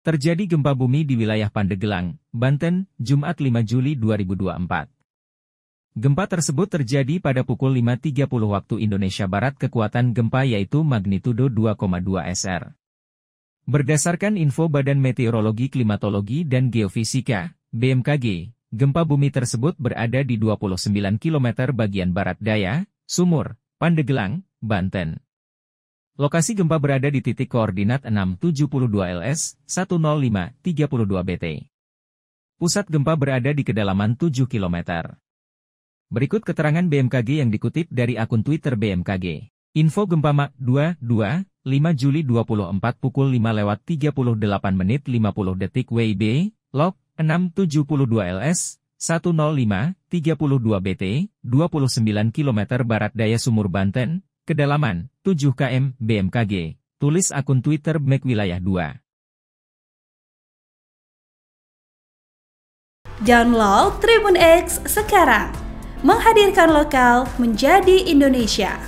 Terjadi gempa bumi di wilayah Pandegelang, Banten, Jumat 5 Juli 2024. Gempa tersebut terjadi pada pukul 5.30 waktu Indonesia Barat kekuatan gempa yaitu magnitudo 2,2 SR. Berdasarkan info Badan Meteorologi Klimatologi dan Geofisika, BMKG, gempa bumi tersebut berada di 29 km bagian barat daya, Sumur, Pandegelang, Banten. Lokasi gempa berada di titik koordinat 672 LS 10532 BT. Pusat gempa berada di kedalaman 7 km. Berikut keterangan BMKG yang dikutip dari akun Twitter BMKG. Info gempa Mak 2, 2, 5 Juli 24 pukul 5 lewat 38 menit 50 detik WIB, log 672 LS 10532 BT, 29 km barat daya Sumur Banten, kedalaman 7 KM BMKG, tulis akun Twitter Mac Wilayah 2. Download Tribun X sekarang, menghadirkan lokal menjadi Indonesia.